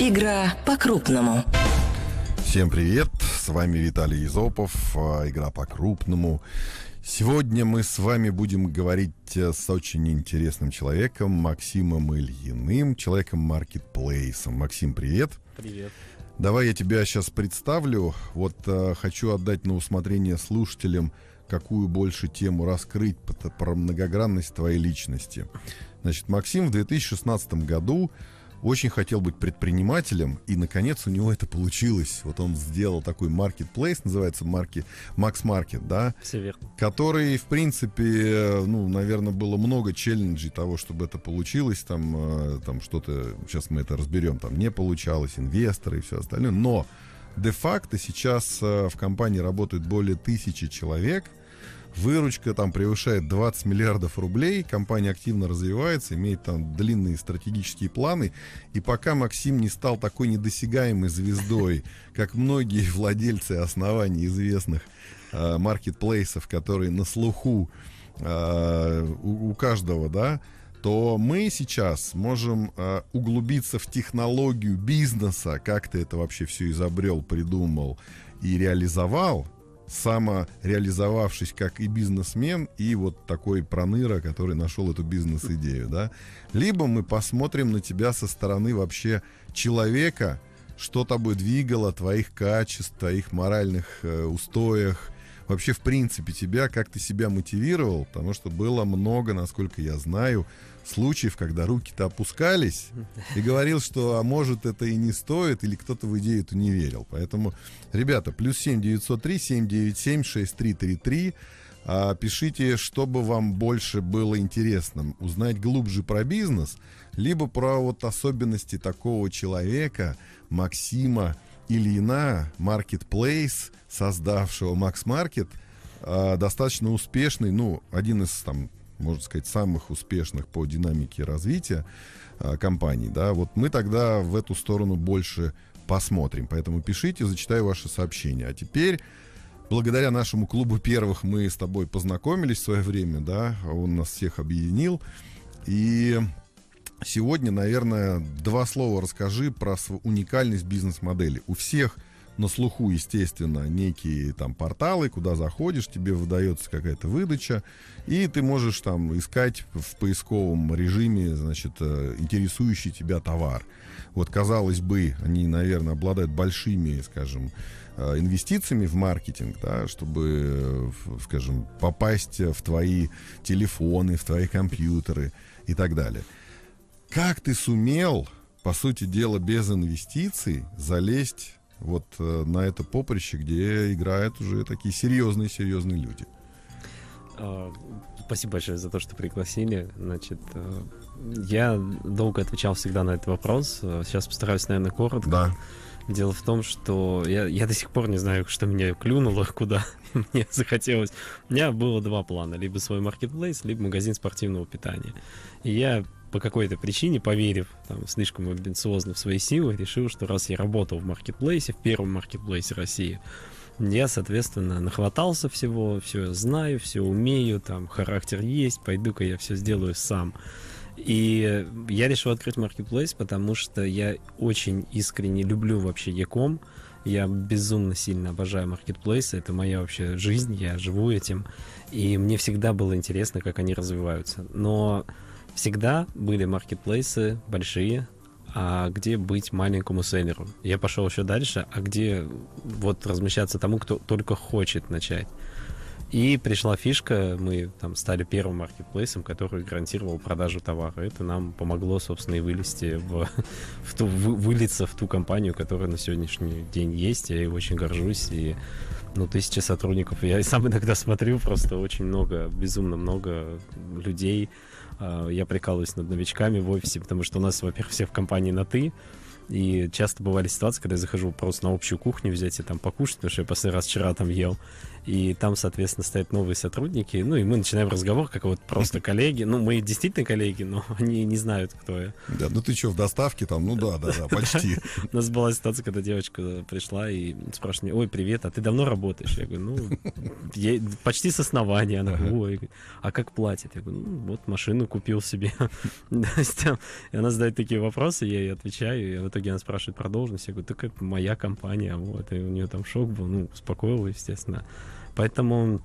Игра по-крупному. Всем привет, с вами Виталий Изопов, а, «Игра по-крупному». Сегодня мы с вами будем говорить э, с очень интересным человеком, Максимом Ильиным, человеком маркетплейсом. Максим, привет. Привет. Давай я тебя сейчас представлю. Вот э, хочу отдать на усмотрение слушателям, какую больше тему раскрыть про многогранность твоей личности. Значит, Максим в 2016 году очень хотел быть предпринимателем, и, наконец, у него это получилось. Вот он сделал такой маркетплейс, называется марки, Max Market, да? Все верно. Который, в принципе, э, ну, наверное, было много челленджей того, чтобы это получилось, там, э, там что-то, сейчас мы это разберем, там не получалось, инвесторы и все остальное, но де-факто сейчас э, в компании работает более тысячи человек — Выручка там превышает 20 миллиардов рублей, компания активно развивается, имеет там длинные стратегические планы. И пока Максим не стал такой недосягаемой звездой, как многие владельцы оснований известных э, маркетплейсов, которые на слуху э, у, у каждого, да, то мы сейчас можем э, углубиться в технологию бизнеса, как ты это вообще все изобрел, придумал и реализовал, самореализовавшись как и бизнесмен, и вот такой проныра, который нашел эту бизнес-идею, да? Либо мы посмотрим на тебя со стороны вообще человека, что тобой двигало, твоих качеств, твоих моральных э, устоях – вообще, в принципе, тебя, как ты себя мотивировал, потому что было много, насколько я знаю, случаев, когда руки-то опускались, и говорил, что, а может, это и не стоит, или кто-то в идею-то не верил. Поэтому, ребята, плюс 7 903 797 6333 пишите, чтобы вам больше было интересно, узнать глубже про бизнес, либо про вот особенности такого человека, Максима, Ильина, Marketplace, создавшего Max Market, а, достаточно успешный, ну, один из, там, можно сказать, самых успешных по динамике развития а, компаний, да, вот мы тогда в эту сторону больше посмотрим. Поэтому пишите, зачитаю ваши сообщения. А теперь, благодаря нашему клубу первых, мы с тобой познакомились в свое время, да, он нас всех объединил. И Сегодня, наверное, два слова расскажи про уникальность бизнес-модели. У всех на слуху, естественно, некие там порталы, куда заходишь, тебе выдается какая-то выдача, и ты можешь там искать в поисковом режиме, значит, э, интересующий тебя товар. Вот, казалось бы, они, наверное, обладают большими, скажем, э, инвестициями в маркетинг, да, чтобы, э, скажем, попасть в твои телефоны, в твои компьютеры и так далее – как ты сумел, по сути дела, без инвестиций залезть вот э, на это поприще, где играют уже такие серьезные-серьезные люди? А, спасибо большое за то, что пригласили. Значит, э, я долго отвечал всегда на этот вопрос. Сейчас постараюсь, наверное, коротко. Да. Дело в том, что я, я до сих пор не знаю, что меня клюнуло, куда мне захотелось. У меня было два плана. Либо свой маркетплейс, либо магазин спортивного питания. И я по какой-то причине, поверив там, слишком амбициозно в свои силы, решил, что раз я работал в маркетплейсе, в первом маркетплейсе России, я, соответственно, нахватался всего, все знаю, все умею, там характер есть, пойду-ка я все сделаю сам. И я решил открыть маркетплейс, потому что я очень искренне люблю вообще Яком. Я безумно сильно обожаю маркетплейсы, это моя вообще жизнь, я живу этим. И мне всегда было интересно, как они развиваются. Но всегда были маркетплейсы большие, а где быть маленькому селлеру? Я пошел еще дальше, а где вот размещаться тому, кто только хочет начать? И пришла фишка, мы там стали первым маркетплейсом, который гарантировал продажу товара. Это нам помогло, собственно, и вылезти в, в ту, вы, вылиться в ту компанию, которая на сегодняшний день есть. Я ей очень горжусь. И ну, тысячи сотрудников. Я сам иногда смотрю, просто очень много, безумно много людей, а, я прикалываюсь над новичками в офисе, потому что у нас, во-первых, все в компании на «ты», и часто бывали ситуации, когда я захожу просто на общую кухню взять и там покушать, потому что я последний раз вчера там ел и там, соответственно, стоят новые сотрудники, ну, и мы начинаем разговор, как вот просто коллеги, ну, мы действительно коллеги, но они не знают, кто я. Да, ну ты что, в доставке там? Ну да, да, да, почти. У нас была ситуация, когда девочка пришла и спрашивает ой, привет, а ты давно работаешь? Я говорю, ну, почти с основания. Она говорит, ой, а как платит? Я говорю, ну, вот машину купил себе. И она задает такие вопросы, я ей отвечаю, и в итоге она спрашивает про должность. Я говорю, так это моя компания, вот, и у нее там шок был, ну, успокоила, естественно. Поэтому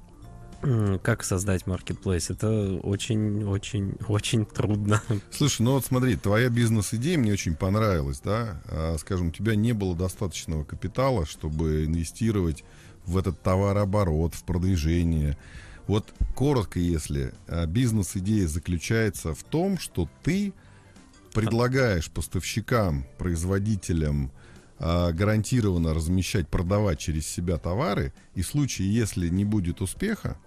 как создать маркетплейс? Это очень-очень-очень трудно. Слушай, ну вот смотри, твоя бизнес-идея мне очень понравилась, да? А, скажем, у тебя не было достаточного капитала, чтобы инвестировать в этот товарооборот, в продвижение. Вот коротко, если а, бизнес-идея заключается в том, что ты предлагаешь поставщикам, производителям, а, гарантированно размещать, продавать через себя товары, и в случае, если не будет успеха,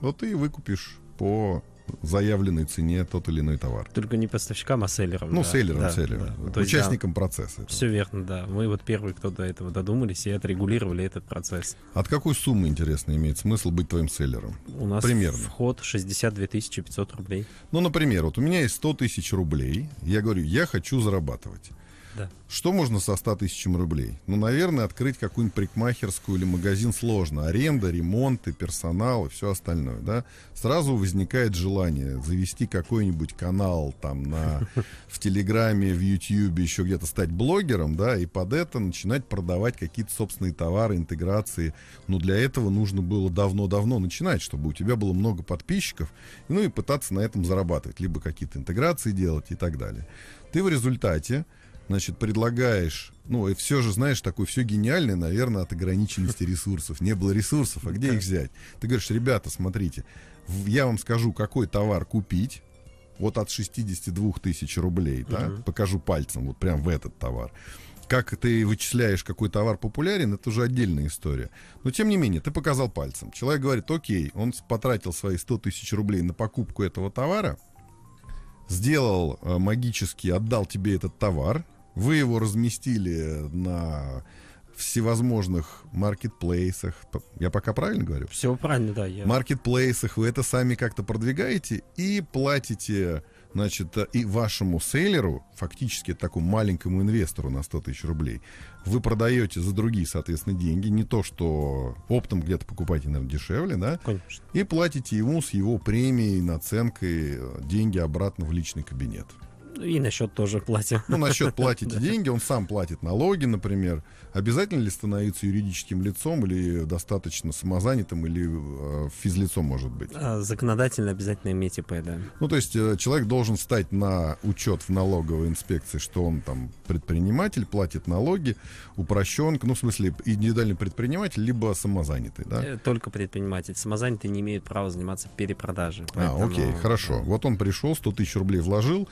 то ты выкупишь по заявленной цене тот или иной товар. Только не поставщикам, а селлерам. Ну, да, селлерам, да, селлерам. Да. Участникам да, процесса. Все верно, да. Мы вот первые, кто до этого додумались и отрегулировали этот процесс. От какой суммы, интересно, имеет смысл быть твоим селлером? У нас Примерно. вход 62 500 рублей. Ну, например, вот у меня есть 100 тысяч рублей. Я говорю, я хочу зарабатывать. Да. Что можно со 100 тысячами рублей? Ну, наверное, открыть какую-нибудь парикмахерскую или магазин сложно. Аренда, ремонт и персонал и все остальное, да? Сразу возникает желание завести какой-нибудь канал там на, в Телеграме, в Ютьюбе, еще где-то стать блогером, да, и под это начинать продавать какие-то собственные товары, интеграции. Но ну, для этого нужно было давно-давно начинать, чтобы у тебя было много подписчиков, ну и пытаться на этом зарабатывать. Либо какие-то интеграции делать и так далее. Ты в результате значит, предлагаешь, ну, и все же, знаешь, такой все гениальное, наверное, от ограниченности ресурсов. Не было ресурсов, а где их взять? Ты говоришь, ребята, смотрите, я вам скажу, какой товар купить, вот от 62 тысяч рублей, да, покажу пальцем, вот прям в этот товар. Как ты вычисляешь, какой товар популярен, это уже отдельная история. Но, тем не менее, ты показал пальцем. Человек говорит, окей, он потратил свои 100 тысяч рублей на покупку этого товара, сделал э, магически, отдал тебе этот товар, вы его разместили на всевозможных маркетплейсах. Я пока правильно говорю? Все правильно, да. Я... Маркетплейсах вы это сами как-то продвигаете и платите, значит, и вашему селлеру, фактически такому маленькому инвестору на 100 тысяч рублей, вы продаете за другие, соответственно, деньги, не то, что оптом где-то покупаете, наверное, дешевле, да? Конечно. И платите ему с его премией, наценкой э, деньги обратно в личный кабинет. И насчет тоже платим. Ну, насчет счет платите деньги, он сам платит налоги, например. Обязательно ли становиться юридическим лицом или достаточно самозанятым или э, физлицом может быть? А, законодательно обязательно иметь ИП, да. Ну, то есть э, человек должен стать на учет в налоговой инспекции, что он там предприниматель, платит налоги, упрощенка, ну, в смысле, индивидуальный предприниматель, либо самозанятый, да? Э, только предприниматель. Самозанятый не имеет права заниматься перепродажей. Поэтому... А, окей, хорошо. Вот он пришел, 100 тысяч рублей вложил,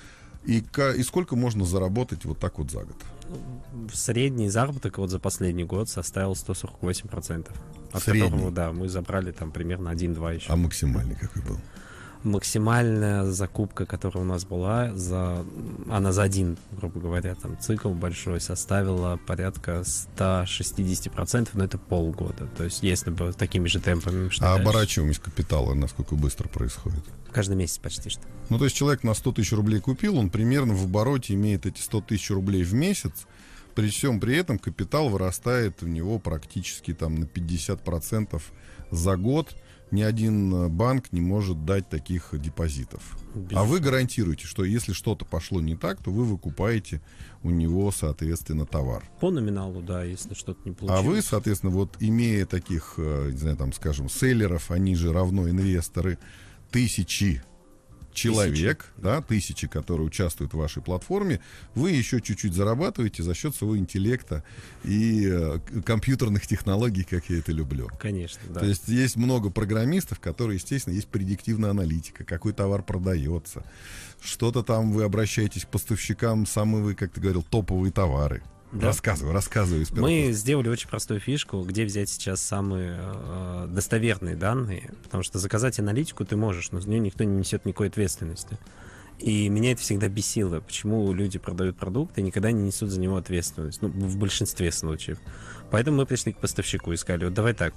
и, и сколько можно заработать вот так вот за год? Средний заработок вот за последний год составил 148%. От Средний? которого, да, мы забрали там примерно 1-2 еще. А максимальный какой был? максимальная закупка, которая у нас была, за, она за один, грубо говоря, там цикл большой составила порядка 160%, но это полгода. То есть если бы такими же темпами... Что а дальше? оборачиваемость капитала насколько быстро происходит? Каждый месяц почти что. Ну, то есть человек на 100 тысяч рублей купил, он примерно в обороте имеет эти 100 тысяч рублей в месяц, при всем при этом капитал вырастает у него практически там на 50% за год, ни один э, банк не может дать таких депозитов. А Без... А вы гарантируете, что если что-то пошло не так, то вы выкупаете у него, соответственно, товар. По номиналу, да, если что-то не получилось. А вы, соответственно, вот имея таких, э, не знаю, там, скажем, селлеров, они же равно инвесторы, тысячи, человек, тысячи. да, тысячи, которые участвуют в вашей платформе, вы еще чуть-чуть зарабатываете за счет своего интеллекта и э, компьютерных технологий, как я это люблю. Конечно, да. То есть есть много программистов, которые, естественно, есть предиктивная аналитика, какой товар продается, что-то там вы обращаетесь к поставщикам, самые, вы, как ты говорил, топовые товары. Да. Рассказываю, рассказываю. Мы сделали очень простую фишку, где взять сейчас самые э, достоверные данные, потому что заказать аналитику ты можешь, но за нее никто не несет никакой ответственности. И меня это всегда бесило, почему люди продают продукты, и никогда не несут за него ответственность, ну, в большинстве случаев. Поэтому мы пришли к поставщику и сказали, вот давай так,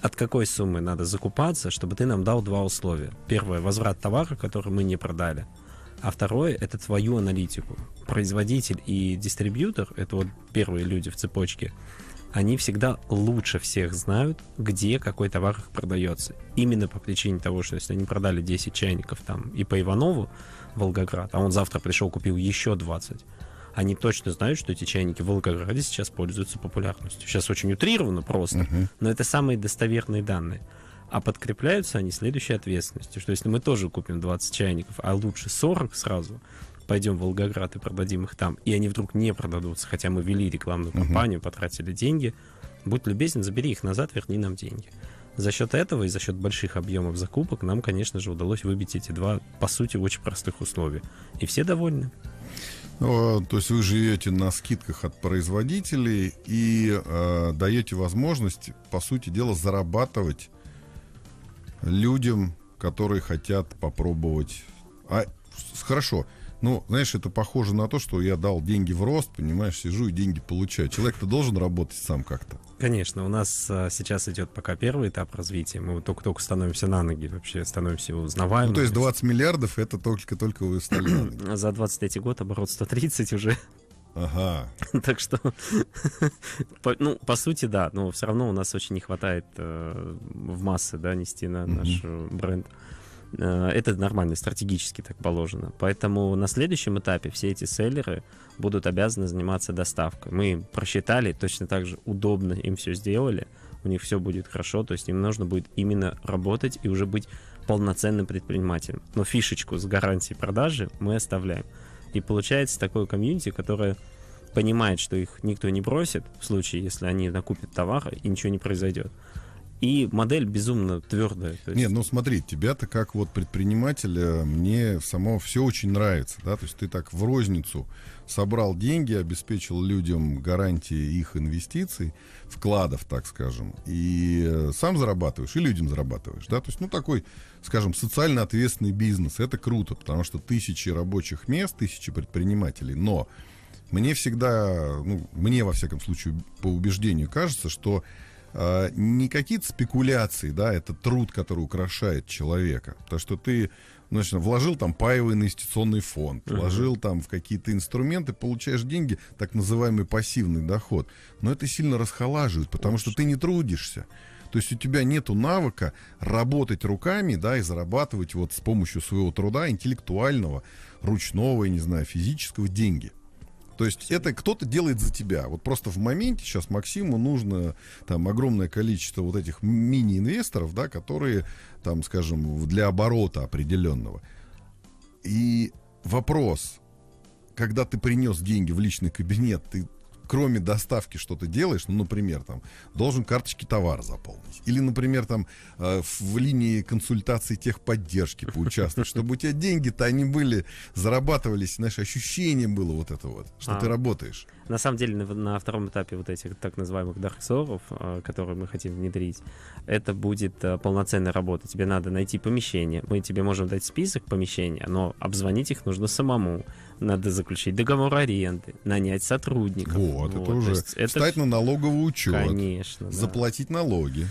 от какой суммы надо закупаться, чтобы ты нам дал два условия. Первое, возврат товара, который мы не продали – а второе — это твою аналитику. Производитель и дистрибьютор — это вот первые люди в цепочке, они всегда лучше всех знают, где какой товар продается. Именно по причине того, что если они продали 10 чайников там и по Иванову, Волгоград, а он завтра пришел, купил еще 20, они точно знают, что эти чайники в Волгограде сейчас пользуются популярностью. Сейчас очень утрированно просто, uh-huh. но это самые достоверные данные. А подкрепляются они следующей ответственностью, что если мы тоже купим 20 чайников, а лучше 40 сразу, пойдем в Волгоград и продадим их там, и они вдруг не продадутся, хотя мы вели рекламную кампанию, угу. потратили деньги, будь любезен, забери их назад, верни нам деньги. За счет этого и за счет больших объемов закупок нам, конечно же, удалось выбить эти два, по сути, очень простых условия. И все довольны. Ну, а, то есть вы живете на скидках от производителей и э, даете возможность, по сути дела, зарабатывать людям, которые хотят попробовать. А хорошо. Ну, знаешь, это похоже на то, что я дал деньги в рост, понимаешь, сижу и деньги получаю. Человек-то должен работать сам как-то. Конечно, у нас а, сейчас идет пока первый этап развития. Мы только-только становимся на ноги, вообще становимся узнаваемыми. Ну, то есть 20 миллиардов это только-только вы стали на ноги. За 23 год оборот 130 уже. Ага. Так что, по, ну, по сути, да, но все равно у нас очень не хватает э, в массы, да, нести на наш mm-hmm. бренд. Э, это нормально, стратегически так положено. Поэтому на следующем этапе все эти селлеры будут обязаны заниматься доставкой. Мы просчитали, точно так же удобно им все сделали, у них все будет хорошо, то есть им нужно будет именно работать и уже быть полноценным предпринимателем. Но фишечку с гарантией продажи мы оставляем. И получается такое комьюнити, которое понимает, что их никто не бросит в случае, если они накупят товар и ничего не произойдет. И модель безумно твердая. Есть... Нет, ну смотри, тебя-то как вот предпринимателя мне само все очень нравится, да, то есть ты так в розницу собрал деньги, обеспечил людям гарантии их инвестиций, вкладов, так скажем, и э, сам зарабатываешь, и людям зарабатываешь, да, то есть, ну такой, скажем, социально ответственный бизнес, это круто, потому что тысячи рабочих мест, тысячи предпринимателей, но мне всегда, ну, мне во всяком случае по убеждению кажется, что а, не какие-то спекуляции, да, это труд, который украшает человека. то что ты ну, значит, вложил там паевый инвестиционный фонд, вложил там в какие-то инструменты, получаешь деньги, так называемый пассивный доход. Но это сильно расхолаживает, потому что ты не трудишься. То есть у тебя нет навыка работать руками, да, и зарабатывать вот с помощью своего труда интеллектуального, ручного, я не знаю, физического деньги. То есть это кто-то делает за тебя. Вот просто в моменте сейчас Максиму нужно там огромное количество вот этих мини-инвесторов, да, которые там, скажем, для оборота определенного. И вопрос, когда ты принес деньги в личный кабинет, ты кроме доставки что-то делаешь, ну, например, там, должен карточки товара заполнить. Или, например, там, э, в линии консультации техподдержки поучаствовать, чтобы у тебя деньги-то они были, зарабатывались, знаешь, ощущение было вот это вот, что а. ты работаешь. На самом деле, на, на втором этапе вот этих так называемых дарксоров, э, которые мы хотим внедрить, это будет э, полноценная работа. Тебе надо найти помещение. Мы тебе можем дать список помещений, но обзвонить их нужно самому надо заключить договор аренды, нанять сотрудников. Вот, вот это уже. Это... Встать на налоговый учет. Конечно. Да. Заплатить налоги.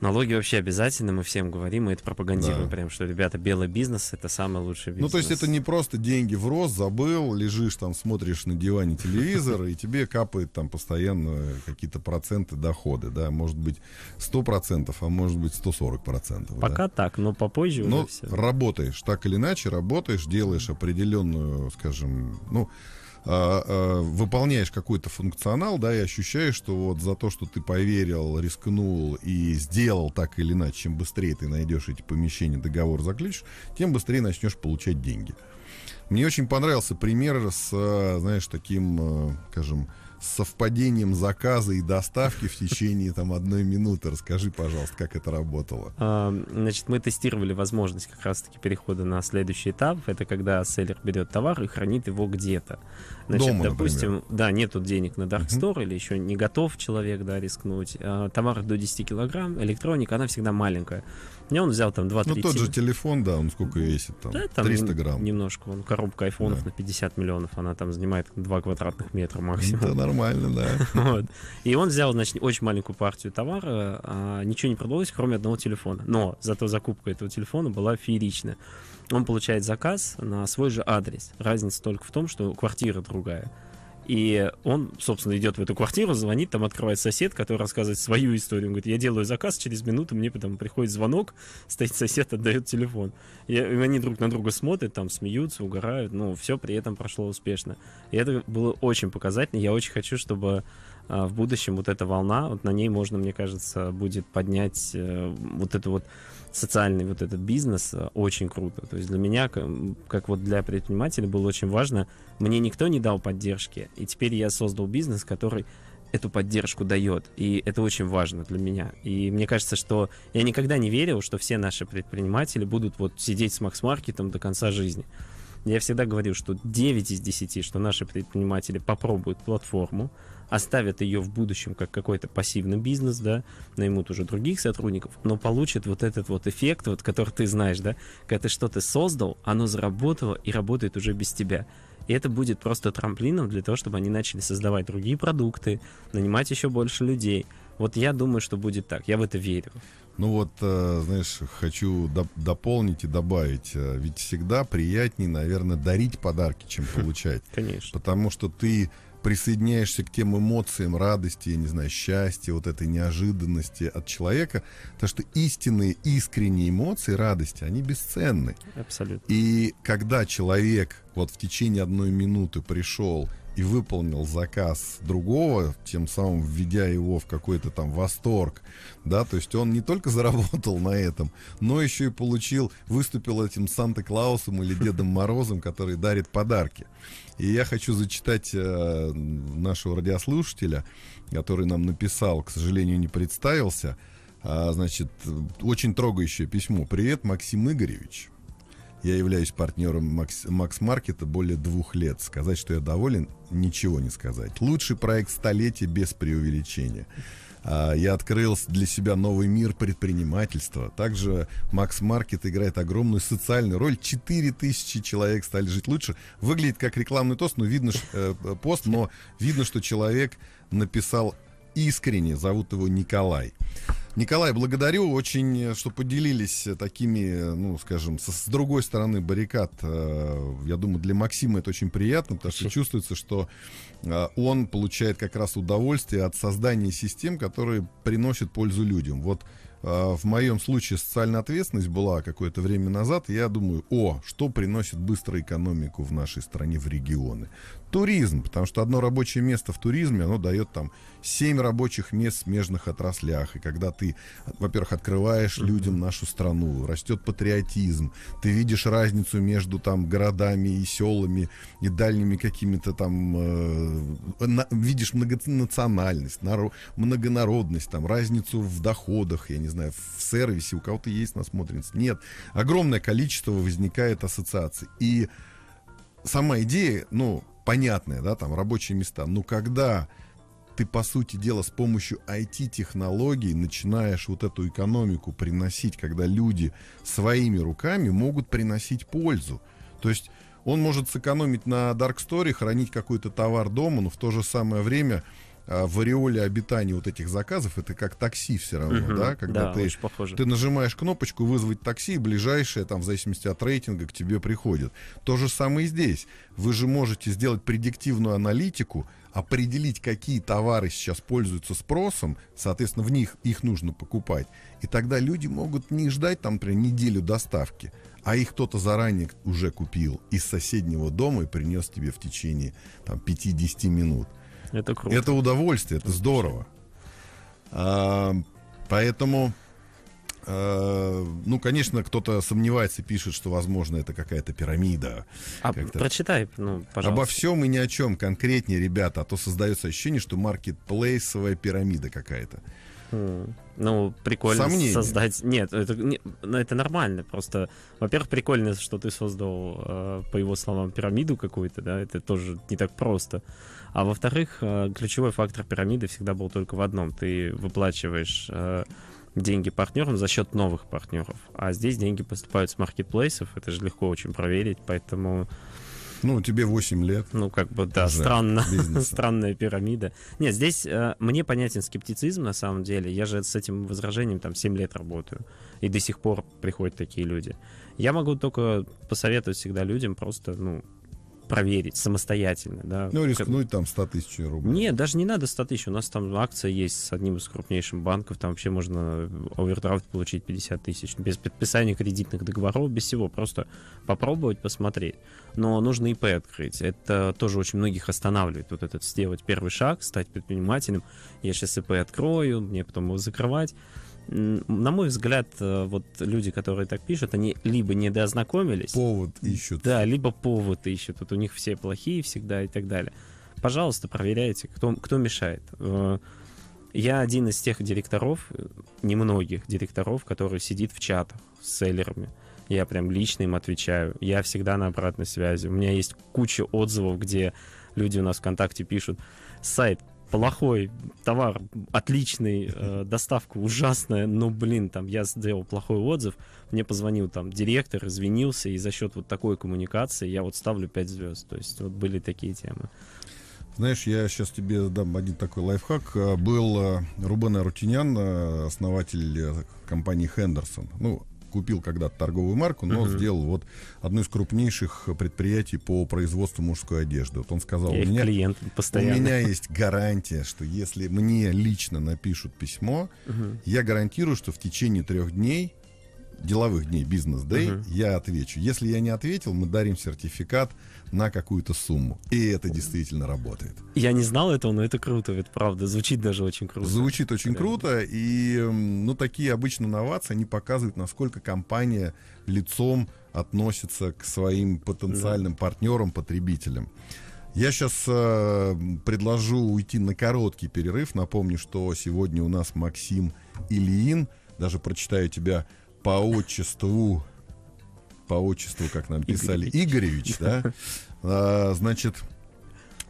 Налоги вообще обязательно, мы всем говорим, мы это пропагандируем да. прям, что, ребята, белый бизнес — это самый лучший бизнес. Ну, то есть это не просто деньги в рост, забыл, лежишь там, смотришь на диване телевизор, и тебе капает там постоянно какие-то проценты доходы, да, может быть 100%, а может быть 140%. Пока да. так, но попозже но уже все. работаешь, так или иначе, работаешь, делаешь определенную, скажем, ну, а, а, выполняешь какой-то функционал, да, и ощущаешь, что вот за то, что ты поверил, рискнул и сделал так или иначе, чем быстрее ты найдешь эти помещения, договор заключишь, тем быстрее начнешь получать деньги. Мне очень понравился пример с, а, знаешь, таким, скажем, с совпадением заказа и доставки в течение там одной минуты. Расскажи, пожалуйста, как это работало. А, значит, мы тестировали возможность как раз-таки перехода на следующий этап. Это когда селлер берет товар и хранит его где-то. Значит, Дома, допустим, например. да, нету денег на Dark Store или еще не готов человек, да, рискнуть. А, товар до 10 килограмм, электроника, она всегда маленькая. Мне он взял там 2-3... Ну, тот же телефон, да, он сколько весит там? Да, там 300 грамм. Немножко, он коробка айфонов да. на 50 миллионов, она там занимает 2 квадратных метра ну, максимум. Это нормально нормально, да. Вот. И он взял, значит, очень маленькую партию товара, а ничего не продалось, кроме одного телефона. Но зато закупка этого телефона была фееричная. Он получает заказ на свой же адрес. Разница только в том, что квартира другая. И он, собственно, идет в эту квартиру, звонит, там открывает сосед, который рассказывает свою историю. Он говорит, я делаю заказ, через минуту мне потом приходит звонок, стоит сосед, отдает телефон. И, они друг на друга смотрят, там смеются, угорают, но все при этом прошло успешно. И это было очень показательно. Я очень хочу, чтобы а, в будущем вот эта волна, вот на ней можно, мне кажется, будет поднять э, вот эту вот социальный вот этот бизнес э, очень круто. То есть для меня, как вот для предпринимателя, было очень важно. Мне никто не дал поддержки, и теперь я создал бизнес, который эту поддержку дает. И это очень важно для меня. И мне кажется, что я никогда не верил, что все наши предприниматели будут вот сидеть с Макс-маркетом до конца жизни. Я всегда говорил, что 9 из 10, что наши предприниматели попробуют платформу, оставят ее в будущем как какой-то пассивный бизнес, да, наймут уже других сотрудников, но получат вот этот вот эффект, вот, который ты знаешь, да, когда ты что-то создал, оно заработало и работает уже без тебя. И это будет просто трамплином для того, чтобы они начали создавать другие продукты, нанимать еще больше людей. Вот я думаю, что будет так. Я в это верю. Ну вот, э, знаешь, хочу дополнить и добавить. Э, ведь всегда приятнее, наверное, дарить подарки, чем получать. Конечно. Потому что ты присоединяешься к тем эмоциям радости, я не знаю, счастья, вот этой неожиданности от человека, то что истинные, искренние эмоции радости, они бесценны. Абсолютно. И когда человек вот в течение одной минуты пришел и выполнил заказ другого, тем самым введя его в какой-то там восторг, да, то есть он не только заработал на этом, но еще и получил, выступил этим Санта-Клаусом или Дедом Морозом, который дарит подарки. И я хочу зачитать э, нашего радиослушателя, который нам написал, к сожалению, не представился, а, значит, очень трогающее письмо. «Привет, Максим Игоревич». Я являюсь партнером Макс, Макс Маркета более двух лет. Сказать, что я доволен, ничего не сказать. Лучший проект столетия без преувеличения. А, я открыл для себя новый мир предпринимательства. Также Макс Маркет играет огромную социальную роль. 4000 человек стали жить лучше. Выглядит как рекламный тост, но видно, э, э, пост, но видно, что человек написал искренне. Зовут его Николай. Николай, благодарю очень, э, что поделились э, такими, э, ну, скажем, с, с другой стороны баррикад. Я думаю, для Максима это очень приятно, потому что чувствуется, что он получает как раз удовольствие от создания систем, которые приносят пользу людям. Вот в моем случае социальная ответственность была какое-то время назад, я думаю, о, что приносит быстро экономику в нашей стране, в регионы туризм, потому что одно рабочее место в туризме, оно дает там 7 рабочих мест в смежных отраслях. И когда ты, во-первых, открываешь людям нашу страну, растет патриотизм, ты видишь разницу между там городами и селами и дальними какими-то там, э, на, видишь многонациональность, наро, многонародность, там разницу в доходах, я не знаю, в сервисе, у кого-то есть насмотренность. Нет, огромное количество возникает ассоциаций. И сама идея, ну, понятное, да, там рабочие места. Но когда ты, по сути дела, с помощью IT-технологий начинаешь вот эту экономику приносить, когда люди своими руками могут приносить пользу. То есть он может сэкономить на Dark Story, хранить какой-то товар дома, но в то же самое время а в ореоле обитания вот этих заказов это как такси все равно, угу, да? Когда да, ты, ты нажимаешь кнопочку вызвать такси, и ближайшее, там, в зависимости от рейтинга, к тебе приходит. То же самое и здесь. Вы же можете сделать предиктивную аналитику, определить, какие товары сейчас пользуются спросом, соответственно, в них их нужно покупать. И тогда люди могут не ждать, там, например, неделю доставки, а их кто-то заранее уже купил из соседнего дома и принес тебе в течение там, 5-10 минут. Это круто. Это удовольствие, это здорово. А, поэтому, а, ну, конечно, кто-то сомневается, пишет, что, возможно, это какая-то пирамида. А как-то. прочитай, ну, пожалуйста. Обо всем и ни о чем конкретнее, ребята, а то создается ощущение, что маркетплейсовая пирамида какая-то. Хм. Ну, прикольно Сомнения. создать. Нет, это, не, ну, это нормально. Просто, во-первых, прикольно, что ты создал, э, по его словам, пирамиду какую-то, да, это тоже не так просто. А во-вторых, э, ключевой фактор пирамиды всегда был только в одном. Ты выплачиваешь э, деньги партнерам за счет новых партнеров. А здесь деньги поступают с маркетплейсов, это же легко очень проверить, поэтому ну, тебе 8 лет. Ну, как бы, да, странно. Странная пирамида. Нет, здесь э, мне понятен скептицизм, на самом деле. Я же с этим возражением там 7 лет работаю. И до сих пор приходят такие люди. Я могу только посоветовать всегда людям просто, ну, проверить самостоятельно. Да. Ну, рискнуть там 100 тысяч рублей. Нет, даже не надо 100 тысяч. У нас там акция есть с одним из крупнейших банков. Там вообще можно овердрафт получить 50 тысяч без подписания кредитных договоров, без всего. Просто попробовать, посмотреть. Но нужно ИП открыть. Это тоже очень многих останавливает. Вот этот сделать первый шаг, стать предпринимателем. Я сейчас ИП открою, мне потом его закрывать на мой взгляд, э, вот люди, которые так пишут, они либо не дознакомились. Повод ищут. Да, либо повод ищут. Вот у них все плохие всегда и так далее. Пожалуйста, проверяйте, кто, кто мешает. Э, я один из тех директоров, немногих директоров, который сидит в чатах с селлерами. Я прям лично им отвечаю. Я всегда на обратной связи. У меня есть куча отзывов, где люди у нас ВКонтакте пишут, сайт плохой товар, отличный, э, доставка ужасная, но, блин, там я сделал плохой отзыв, мне позвонил там директор, извинился, и за счет вот такой коммуникации я вот ставлю 5 звезд. То есть вот были такие темы. Знаешь, я сейчас тебе дам один такой лайфхак. Э, был э, Рубен Арутинян, э, основатель компании Хендерсон. Ну, купил когда-то торговую марку, но угу. сделал вот одно из крупнейших предприятий по производству мужской одежды. Вот он сказал, у меня, клиент постоянно. у меня есть гарантия, что если мне лично напишут письмо, угу. я гарантирую, что в течение трех дней деловых дней, бизнес-дэй, угу. я отвечу. Если я не ответил, мы дарим сертификат на какую-то сумму. И это действительно работает. Я не знал этого, но это круто, ведь правда. Звучит даже очень круто. Звучит очень Реально. круто. И ну, такие обычно новации, они показывают, насколько компания лицом относится к своим потенциальным да. партнерам, потребителям. Я сейчас э, предложу уйти на короткий перерыв. Напомню, что сегодня у нас Максим Ильин. Даже прочитаю тебя по отчеству по отчеству, как нам писали, Игоревич, да? А, значит,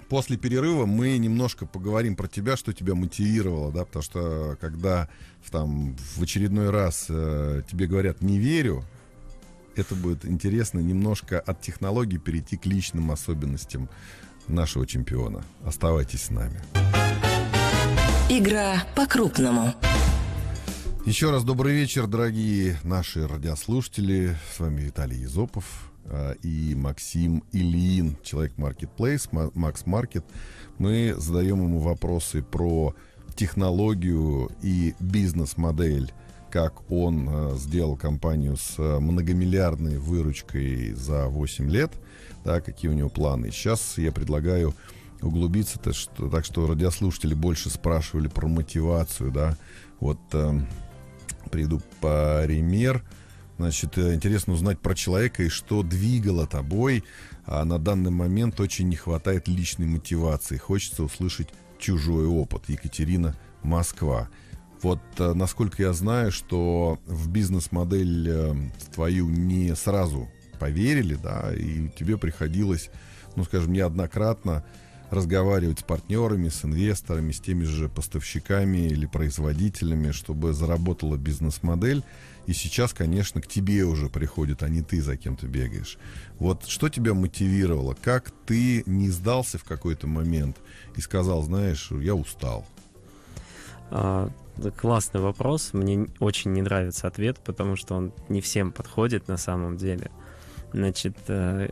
после перерыва мы немножко поговорим про тебя, что тебя мотивировало, да, потому что когда в, там, в очередной раз э, тебе говорят «не верю», это будет интересно немножко от технологий перейти к личным особенностям нашего чемпиона. Оставайтесь с нами. Игра по-крупному. Еще раз добрый вечер, дорогие наши радиослушатели. С вами Виталий Езопов а, и Максим Ильин, человек Marketplace, Макс Маркет. Мы задаем ему вопросы про технологию и бизнес-модель как он э, сделал компанию с э, многомиллиардной выручкой за 8 лет, да, какие у него планы. Сейчас я предлагаю углубиться, -то, что, так что радиослушатели больше спрашивали про мотивацию, да, вот э, Приду пример. Значит, э, интересно узнать про человека и что двигало тобой. А на данный момент очень не хватает личной мотивации. Хочется услышать чужой опыт. Екатерина, Москва. Вот э, насколько я знаю, что в бизнес-модель э, твою не сразу поверили, да, и тебе приходилось, ну, скажем, неоднократно разговаривать с партнерами, с инвесторами, с теми же поставщиками или производителями, чтобы заработала бизнес-модель. И сейчас, конечно, к тебе уже приходят, а не ты за кем-то бегаешь. Вот что тебя мотивировало? Как ты не сдался в какой-то момент и сказал, знаешь, я устал? А, классный вопрос. Мне очень не нравится ответ, потому что он не всем подходит на самом деле. Значит, э,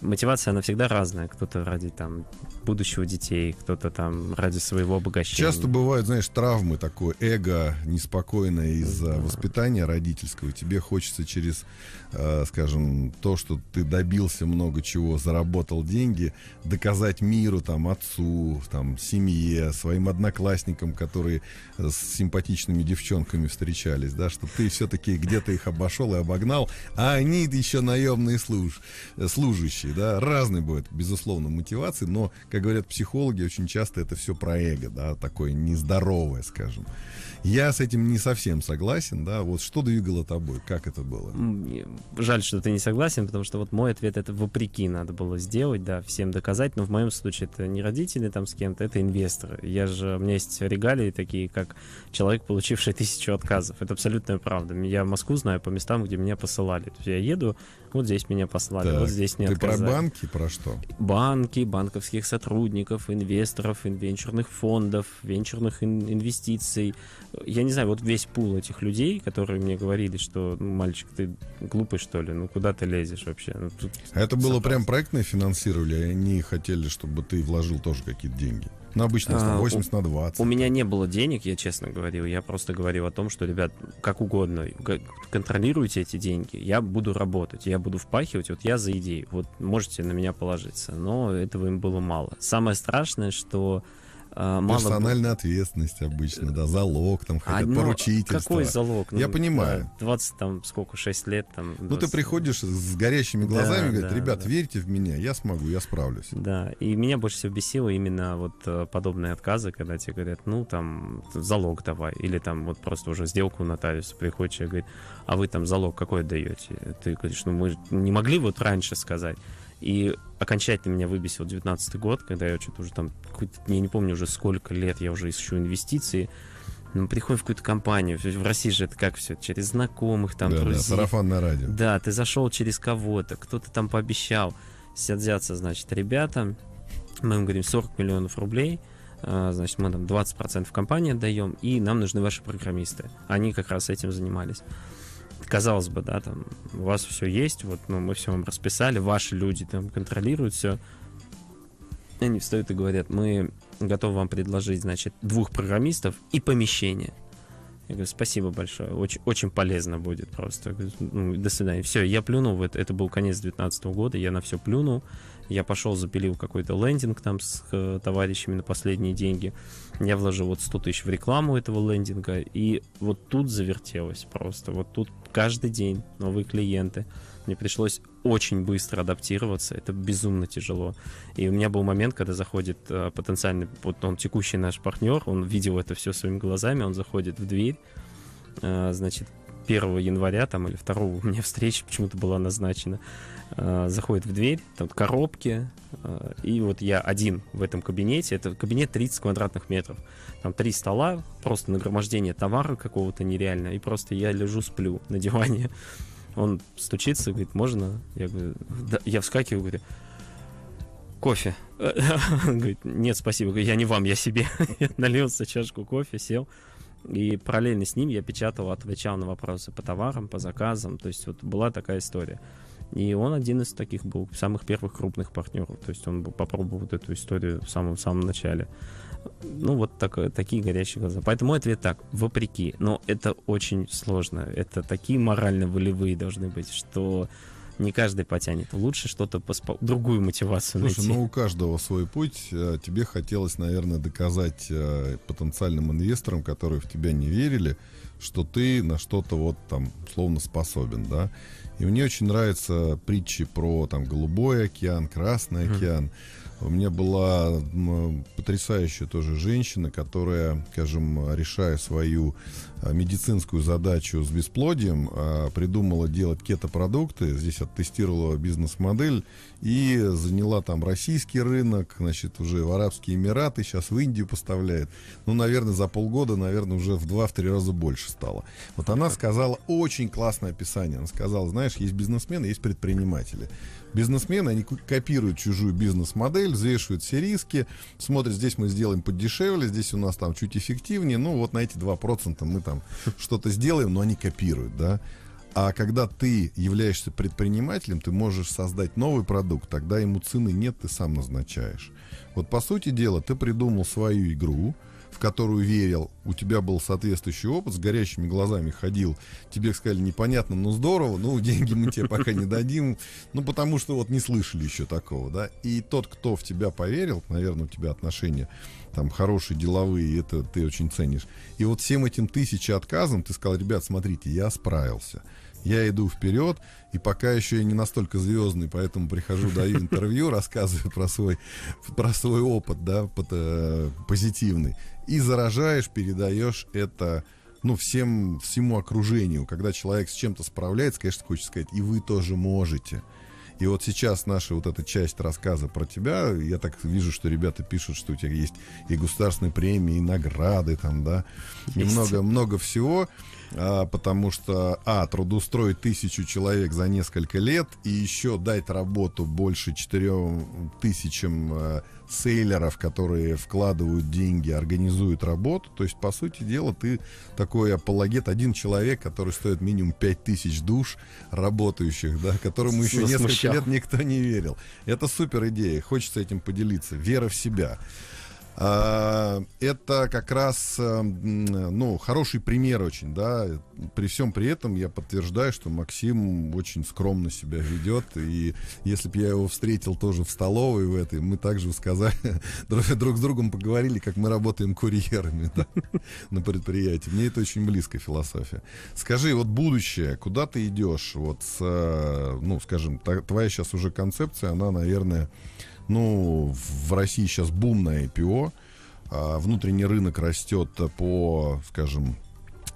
мотивация, она всегда разная. Кто-то ради там будущего детей, кто-то там ради своего обогащения. Часто бывают, знаешь, травмы такое, эго неспокойное из-за воспитания родительского. Тебе хочется через, э, скажем, то, что ты добился много чего, заработал деньги, доказать миру, там, отцу, там, семье, своим одноклассникам, которые с симпатичными девчонками встречались, да, что ты все-таки где-то их обошел и обогнал, а они еще наемные служ... служащие, да, разные будут, безусловно, мотивации, но как как говорят психологи, очень часто это все про эго, да, такое нездоровое, скажем. Я с этим не совсем согласен, да, вот что двигало тобой, как это было? Жаль, что ты не согласен, потому что вот мой ответ это вопреки надо было сделать, да, всем доказать, но в моем случае это не родители там с кем-то, это инвесторы. Я же, у меня есть регалии такие, как человек, получивший тысячу отказов. Это абсолютная правда. Я Москву знаю по местам, где меня посылали. То есть я еду, вот здесь меня послали, так, вот здесь не Ты отказали. про банки, про что? Банки, банковских сотрудников, инвесторов, венчурных фондов, венчурных ин- инвестиций. Я не знаю, вот весь пул этих людей, которые мне говорили, что, ну, мальчик, ты глупый, что ли? Ну, куда ты лезешь вообще? Ну, тут Это собрался. было прям проектное финансировали, а они хотели, чтобы ты вложил тоже какие-то деньги? На обычном 80 а, на 20. У меня не было денег, я честно говорил. Я просто говорил о том, что, ребят, как угодно, контролируйте эти деньги. Я буду работать, я буду впахивать, вот я за идею. Вот можете на меня положиться. Но этого им было мало. Самое страшное, что а, мало... Персональная ответственность обычно, да, залог там хотят, Одно... А, ну, поручительство. Какой залог? Ну, Я понимаю. 20 там сколько, 6 лет там. 20... Ну ты приходишь с горящими глазами да, и говоришь, да, ребят, да. верьте в меня, я смогу, я справлюсь. Да, и меня больше всего бесило именно вот э, подобные отказы, когда тебе говорят, ну там залог давай, или там вот просто уже сделку у нотариуса приходит человек, говорит, а вы там залог какой даете? Ты говоришь, ну мы не могли вот раньше сказать. И окончательно меня выбесил 19 год, когда я что-то уже там, я не помню уже сколько лет я уже ищу инвестиции. Мы ну, приходим в какую-то компанию. В России же это как все? Через знакомых, там, да, друзей. Да, сарафан на радио. Да, ты зашел через кого-то, кто-то там пообещал. Сидятся, значит, ребята. Мы им говорим 40 миллионов рублей. А, значит, мы там 20% компании отдаем, и нам нужны ваши программисты. Они как раз этим занимались казалось бы, да, там, у вас все есть, вот, ну, мы все вам расписали, ваши люди там контролируют все. они встают и говорят, мы готовы вам предложить, значит, двух программистов и помещение. Я говорю, спасибо большое, очень, очень полезно будет просто. ну, до свидания. Все, я плюнул, это, это был конец 2019 года, я на все плюнул. Я пошел, запилил какой-то лендинг там с э, товарищами на последние деньги. Я вложил вот 100 тысяч в рекламу этого лендинга, и вот тут завертелось просто. Вот тут каждый день новые клиенты. Мне пришлось очень быстро адаптироваться, это безумно тяжело. И у меня был момент, когда заходит э, потенциальный, вот он текущий наш партнер, он видел это все своими глазами, он заходит в дверь, э, значит, 1 января там или 2 у меня встреча почему-то была назначена. А, заходит в дверь, там коробки, а, и вот я один в этом кабинете. Это кабинет 30 квадратных метров. Там три стола, просто нагромождение товара какого-то нереально, и просто я лежу, сплю на диване. Он стучится, говорит, можно? Я говорю, да. Я вскакиваю, говорю, кофе. Он говорит, нет, спасибо, я не вам, я себе. Я налил себе чашку кофе, сел. И параллельно с ним я печатал, отвечал на вопросы по товарам, по заказам. То есть вот была такая история. И он один из таких был, самых первых крупных партнеров. То есть он попробовал вот эту историю в самом, в самом начале. Ну, вот так, такие горящие глаза. Поэтому мой ответ так, вопреки. Но это очень сложно. Это такие морально-волевые должны быть, что не каждый потянет. Лучше что-то поспо... другую мотивацию Слушай, найти. ну у каждого свой путь. А, тебе хотелось, наверное, доказать а, потенциальным инвесторам, которые в тебя не верили, что ты на что-то вот там словно способен, да. И мне очень нравятся притчи про там голубой океан, красный mm. океан. У меня была потрясающая тоже женщина, которая, скажем, решая свою Э, медицинскую задачу с бесплодием, э, придумала делать кетопродукты здесь оттестировала бизнес-модель и заняла там российский рынок, значит, уже в Арабские Эмираты, сейчас в Индию поставляет. Ну, наверное, за полгода, наверное, уже в 2-3 раза больше стало. Вот она сказала очень классное описание. Она сказала, знаешь, есть бизнесмены, есть предприниматели. Бизнесмены, они копируют чужую бизнес-модель, взвешивают все риски, смотрят, здесь мы сделаем подешевле, здесь у нас там чуть эффективнее, ну, вот на эти 2% мы там там что-то сделаем, но они копируют, да. А когда ты являешься предпринимателем, ты можешь создать новый продукт, тогда ему цены нет, ты сам назначаешь. Вот по сути дела, ты придумал свою игру, в которую верил, у тебя был соответствующий опыт, с горящими глазами ходил, тебе сказали непонятно, но здорово, ну деньги мы тебе пока не дадим, ну потому что вот не слышали еще такого, да. И тот, кто в тебя поверил, наверное, у тебя отношения там хорошие, деловые, это ты очень ценишь. И вот всем этим тысячи отказом ты сказал, ребят, смотрите, я справился. Я иду вперед, и пока еще я не настолько звездный, поэтому прихожу, даю интервью, рассказываю про свой, про свой опыт, да, э, позитивный. И заражаешь, передаешь это ну, всем, всему окружению. Когда человек с чем-то справляется, конечно, хочет сказать, и вы тоже можете. И вот сейчас наша вот эта часть рассказа про тебя, я так вижу, что ребята пишут, что у тебя есть и государственные премии, и награды там, да, и много-много всего. А, потому что, а, трудоустроить тысячу человек за несколько лет и еще дать работу больше четырем тысячам э, сейлеров, которые вкладывают деньги, организуют работу. То есть, по сути дела, ты такой апологет, один человек, который стоит минимум 5000 душ работающих, да, которому еще несколько лет никто не верил. Это супер идея, хочется этим поделиться. Вера в себя. Э, это как раз, э, ну, хороший пример очень, да. При всем при этом я подтверждаю, что Максим очень скромно себя ведет. И если бы я его встретил тоже в столовой в этой, мы также сказали, друг, друг с другом поговорили, как мы работаем курьерами да, на предприятии. Мне это очень близкая философия. Скажи, вот будущее, куда ты идешь? Вот, с, э, ну, скажем, та, твоя сейчас уже концепция, она, наверное, ну, в России сейчас бум на IPO. Внутренний рынок растет по, скажем,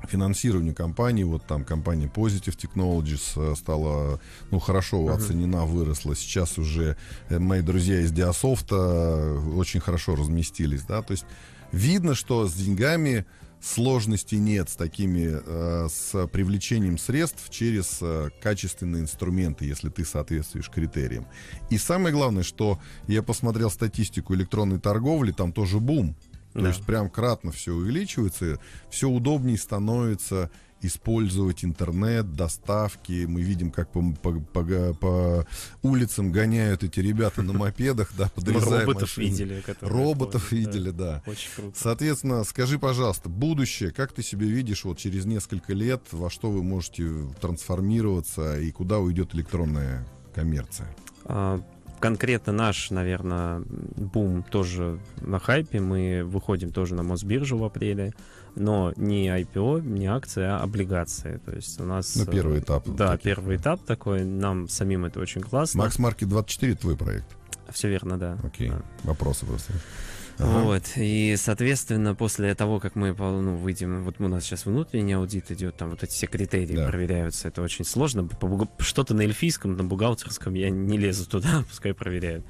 финансированию компаний. Вот там компания Positive Technologies э, стала, ну, хорошо uh-huh. оценена, выросла. Сейчас уже э, мои друзья из Диасофта э, очень хорошо разместились, да. То есть видно, что с деньгами сложностей нет с такими, э, с привлечением средств через э, качественные инструменты, если ты соответствуешь критериям. И самое главное, что я посмотрел статистику электронной торговли, там тоже бум. Да. То есть прям кратно все увеличивается, все удобнее становится использовать интернет, доставки. Мы видим, как по, по, по, по улицам гоняют эти ребята на мопедах, да, подрезая Роботов машины. видели. Роботов ходят, видели, да. да. Очень круто. Соответственно, скажи, пожалуйста, будущее, как ты себе видишь вот через несколько лет, во что вы можете трансформироваться и куда уйдет электронная коммерция? А конкретно наш, наверное, бум тоже на хайпе. Мы выходим тоже на Мосбиржу в апреле но не IPO, не акция, а облигации. То есть у нас... Ну, э, первый этап. Да, таких. первый этап такой. Нам самим это очень классно. Макс марки 24 твой проект. Все верно, да. Окей. Да. Вопросы просто. Ага. Вот. И, соответственно, после того, как мы ну, выйдем, вот у нас сейчас внутренний аудит идет, там вот эти все критерии да. проверяются, это очень сложно. Что-то на эльфийском, на бухгалтерском я не лезу туда, пускай проверяют.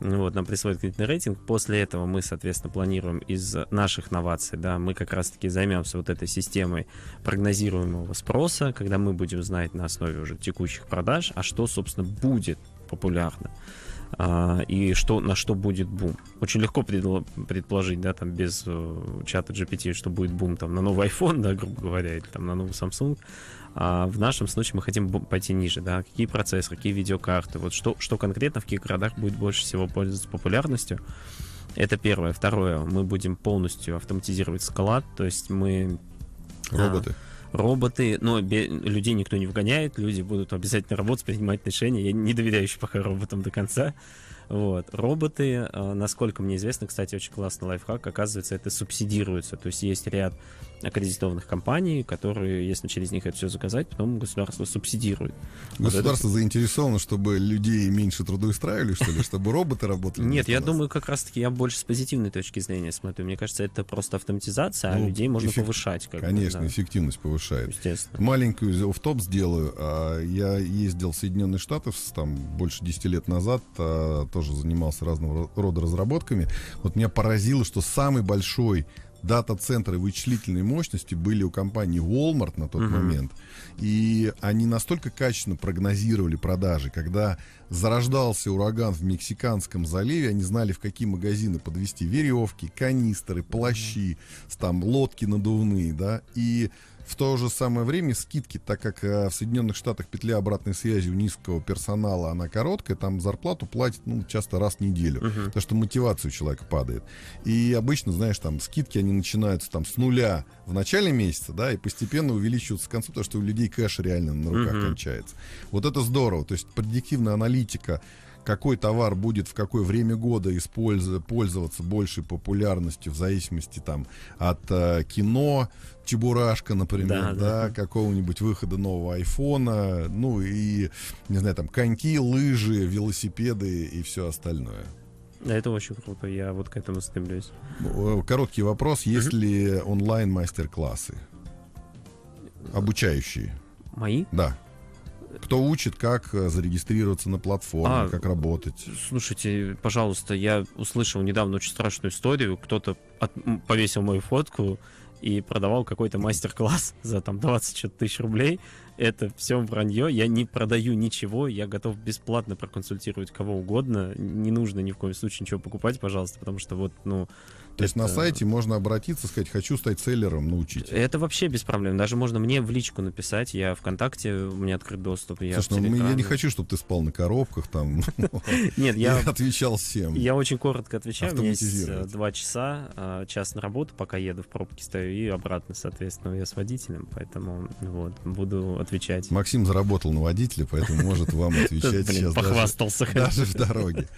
Ну вот, нам присвоит кредитный рейтинг. После этого мы, соответственно, планируем из наших новаций, да, мы как раз-таки займемся вот этой системой прогнозируемого спроса, когда мы будем знать на основе уже текущих продаж, а что, собственно, будет популярно а, и что, на что будет бум. Очень легко предположить, да, там без э, чата GPT, что будет бум там на новый iPhone, да, грубо говоря, или там на новый Samsung. А в нашем случае мы хотим пойти ниже, да, какие процессоры, какие видеокарты, вот что, что конкретно в каких городах будет больше всего пользоваться популярностью. Это первое. Второе, мы будем полностью автоматизировать склад, то есть мы... А, роботы. роботы, но бе- людей никто не вгоняет, люди будут обязательно работать, принимать решения. Я не доверяю еще пока роботам до конца. Вот. Роботы, а, насколько мне известно, кстати, очень классный лайфхак, оказывается, это субсидируется. То есть есть ряд аккредитованных компаний, которые, если через них это все заказать, потом государство субсидирует. Государство вот это... заинтересовано, чтобы людей меньше трудоустраивали, что ли, чтобы роботы работали? Нет, я думаю, как раз-таки я больше с позитивной точки зрения смотрю. Мне кажется, это просто автоматизация, а ну, людей можно повышать. Конечно, эффективность повышает. Естественно. Маленькую в топ сделаю. А, я ездил в Соединенные Штаты там больше 10 лет назад, а, тоже занимался разного рода разработками. Вот меня поразило, что самый большой дата-центры вычислительной мощности были у компании Walmart на тот угу. момент, и они настолько качественно прогнозировали продажи, когда зарождался ураган в Мексиканском заливе, они знали, в какие магазины подвести веревки, канистры, плащи, там лодки надувные, да, и в то же самое время скидки, так как э, в Соединенных Штатах петля обратной связи у низкого персонала, она короткая, там зарплату платят ну, часто раз в неделю, угу. потому что мотивация у человека падает. И обычно, знаешь, там скидки, они начинаются там с нуля в начале месяца, да, и постепенно увеличиваются к концу, потому что у людей кэш реально на руках угу. кончается. Вот это здорово, то есть предиктивная аналитика какой товар будет в какое время года использоваться, пользоваться большей популярностью в зависимости там от э, кино, Чебурашка, например, да, да, да. какого-нибудь выхода нового айфона, ну и, не знаю, там коньки, лыжи, велосипеды и все остальное. Да, это очень круто, я вот к этому стремлюсь. Короткий вопрос, есть ли онлайн мастер-классы? Обучающие. Мои? Да. Кто учит, как э, зарегистрироваться на платформе, а, как работать. Слушайте, пожалуйста, я услышал недавно очень страшную историю. Кто-то от... повесил мою фотку и продавал какой-то мастер-класс за там 20 тысяч рублей. Это все вранье. Я не продаю ничего. Я готов бесплатно проконсультировать кого угодно. Не нужно ни в коем случае ничего покупать, пожалуйста, потому что вот, ну, то есть это... на сайте можно обратиться, сказать, хочу стать селлером, научить. Это вообще без проблем. Даже можно мне в личку написать. Я ВКонтакте, у меня открыт доступ. Я Слушай, ну, я не хочу, чтобы ты спал на коробках там. Нет, я... отвечал всем. Я очень коротко отвечаю. У меня есть э, два часа, э, час на работу, пока еду в пробке стою, и обратно, соответственно, я с водителем, поэтому вот, буду отвечать. Максим заработал на водителя, поэтому может вам отвечать сейчас. Похвастался. Даже в дороге.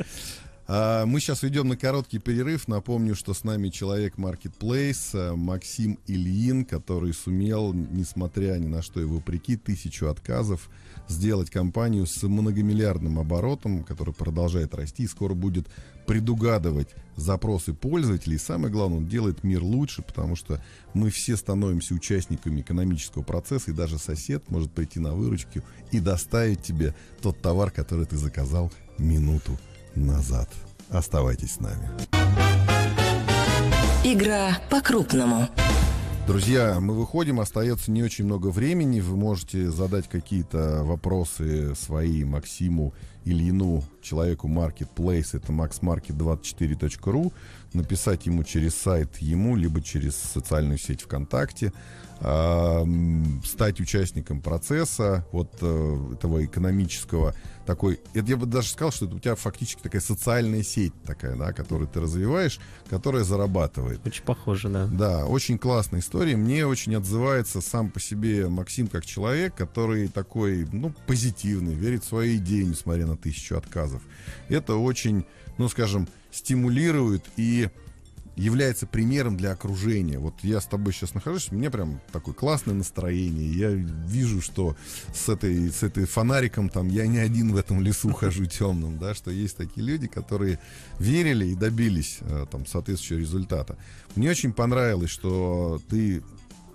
А, мы сейчас идем на короткий перерыв. Напомню, что с нами человек Marketplace э, Максим Ильин, который сумел, несмотря ни на что и вопреки тысячу отказов, сделать компанию с многомиллиардным оборотом, который продолжает расти и скоро будет предугадывать запросы пользователей. И самое главное, он делает мир лучше, потому что мы все становимся участниками экономического процесса, и даже сосед может прийти на выручку и доставить тебе тот товар, который ты заказал минуту назад. Оставайтесь с нами. Игра по-крупному. Друзья, мы выходим, остается не очень много времени. Вы можете задать какие-то вопросы свои Максиму Ильину, человеку Marketplace, это maxmarket24.ru, написать ему через сайт ему, либо через социальную сеть ВКонтакте, э, стать участником процесса вот э, этого экономического такой, это я бы даже сказал, что это у тебя фактически такая социальная сеть такая, да, которую ты развиваешь, которая зарабатывает. Очень похоже, да. Да, очень классная история. Мне очень отзывается сам по себе Максим как человек, который такой, ну, позитивный, верит в свои идеи, несмотря на тысячу отказов. Это очень, ну, скажем, стимулирует и является примером для окружения. Вот я с тобой сейчас нахожусь, у меня прям такое классное настроение. Я вижу, что с этой, с этой фонариком там я не один в этом лесу хожу темным, да, что есть такие люди, которые верили и добились э, там соответствующего результата. Мне очень понравилось, что ты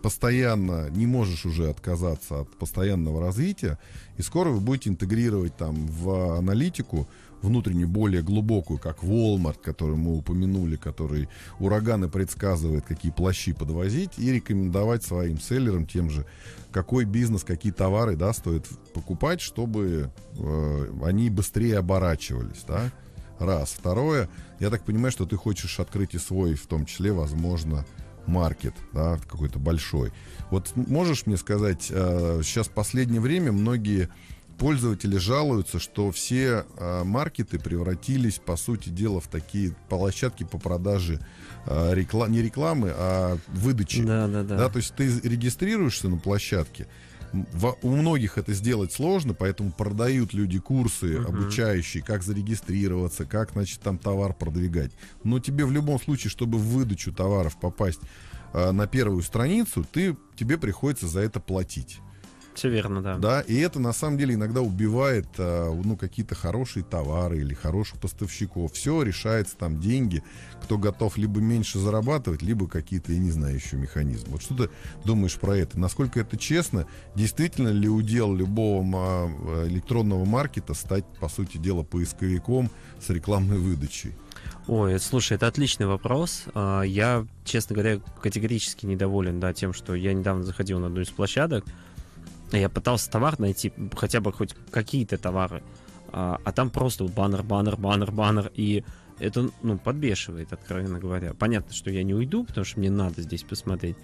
постоянно не можешь уже отказаться от постоянного развития, и скоро вы будете интегрировать там в аналитику внутреннюю, более глубокую, как Walmart, который мы упомянули, который ураганы предсказывает, какие плащи подвозить, и рекомендовать своим селлерам тем же, какой бизнес, какие товары, да, стоит покупать, чтобы э, они быстрее оборачивались, да. Раз. Второе, я так понимаю, что ты хочешь открыть и свой, в том числе, возможно, маркет, да, какой-то большой. Вот можешь мне сказать, э, сейчас в последнее время многие пользователи жалуются, что все э, маркеты превратились, по сути дела, в такие площадки по продаже э, а, реклам, не рекламы, а выдачи. Да, да, да. да то есть ты регистрируешься на площадке. Во, у многих это сделать сложно, поэтому продают люди курсы uh-huh. обучающие, как зарегистрироваться, как, значит, там товар продвигать. Но тебе в любом случае, чтобы в выдачу товаров попасть э, на первую страницу, ты, тебе приходится за это платить. Все верно, да. Да, и это на самом деле иногда убивает а, ну, какие-то хорошие товары или хороших поставщиков. Все решается там деньги, кто готов либо меньше зарабатывать, либо какие-то, я не знаю, еще механизмы. Вот что ты думаешь про это? Насколько это честно? Действительно ли удел любого э, электронного маркета стать, по сути дела, поисковиком с рекламной выдачей? Ой, слушай, это отличный вопрос. А, я, честно говоря, категорически недоволен да, тем, что я недавно заходил на одну из площадок, я пытался товар найти, хотя бы хоть какие-то товары. А, а там просто вот баннер, баннер, баннер, баннер. И это, ну, подбешивает, откровенно говоря. Понятно, что я не уйду, потому что мне надо здесь посмотреть.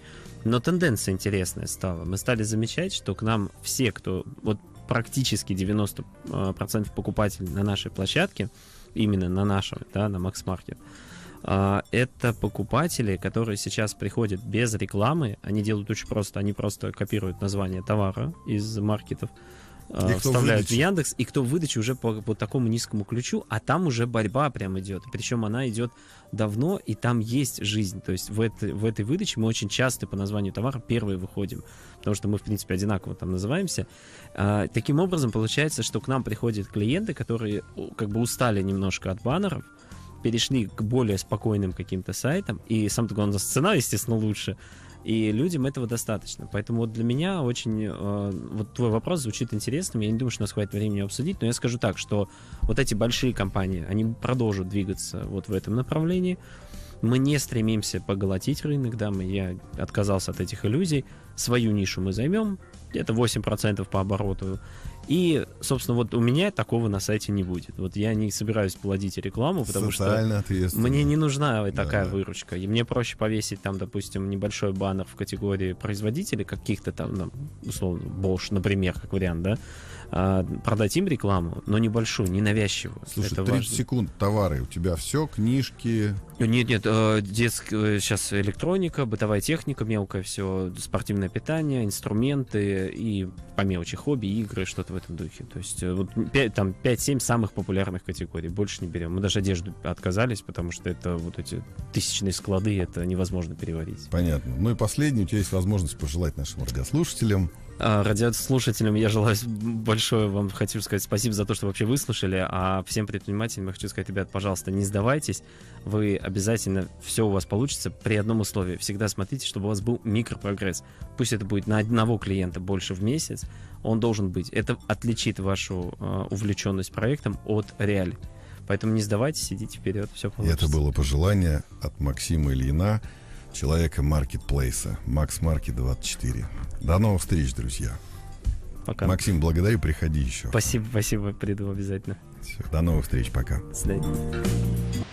Но тенденция интересная стала. Мы стали замечать, что к нам все, кто... Вот практически 90% а, покупателей на нашей площадке, именно на нашем, да, на Max Market, а, это покупатели, которые сейчас приходят без рекламы. Они делают очень просто. Они просто копируют название товара из маркетов, а, вставляют в Яндекс, и кто в выдаче уже по, по такому низкому ключу, а там уже борьба прям идет. Причем она идет давно, и там есть жизнь. То есть в, это, в этой выдаче мы очень часто по названию товара первые выходим, потому что мы, в принципе, одинаково там называемся. А, таким образом, получается, что к нам приходят клиенты, которые как бы устали немножко от баннеров, перешли к более спокойным каким-то сайтам, и сам такой цена, естественно, лучше, и людям этого достаточно. Поэтому вот для меня очень... Э, вот твой вопрос звучит интересным. Я не думаю, что у нас хватит времени обсудить, но я скажу так, что вот эти большие компании, они продолжат двигаться вот в этом направлении. Мы не стремимся поглотить рынок, да, мы, я отказался от этих иллюзий. Свою нишу мы займем, где-то 8% по обороту. И, собственно, вот у меня такого на сайте не будет. Вот я не собираюсь плодить рекламу, потому Социально что мне не нужна такая да, выручка. И мне проще повесить там, допустим, небольшой баннер в категории производителей каких-то там, условно, Bosch, например, как вариант, да, а, продать им рекламу, но небольшую, ненавязчивую. Слушай, это 30 важно. секунд товары, у тебя все, книжки. Э, нет, нет, э, детск... сейчас э, электроника, бытовая техника, мелкое все, спортивное питание, инструменты и по мелочи хобби, игры, что-то в этом духе. То есть э, вот 5, там 5-7 самых популярных категорий, больше не берем. Мы даже одежду отказались, потому что это вот эти тысячные склады, это невозможно переварить. Понятно. Ну и последний, у тебя есть возможность пожелать нашим радиослушателям а, радиослушателям я желаю большое вам хочу сказать спасибо за то, что вообще выслушали. А всем предпринимателям я хочу сказать, ребят, пожалуйста, не сдавайтесь. Вы обязательно все у вас получится при одном условии. Всегда смотрите, чтобы у вас был микропрогресс. Пусть это будет на одного клиента больше в месяц. Он должен быть. Это отличит вашу э, а, увлеченность проектом от реалии. Поэтому не сдавайтесь, идите вперед, все получится. Это было пожелание от Максима Ильина человека маркетплейса, Макс Марки 24. До новых встреч, друзья. Пока. Максим, благодарю, приходи еще. Спасибо, спасибо, приду обязательно. Все, до новых встреч, пока. До свидания.